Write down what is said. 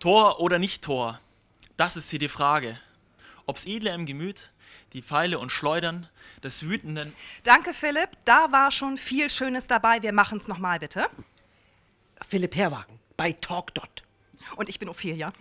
Tor oder nicht Tor? Das ist hier die Frage. Ob's edle im Gemüt, die Pfeile und Schleudern des Wütenden. Danke, Philipp. Da war schon viel Schönes dabei. Wir machen's nochmal, bitte. Philipp Herwagen bei TalkDot. Und ich bin Ophelia.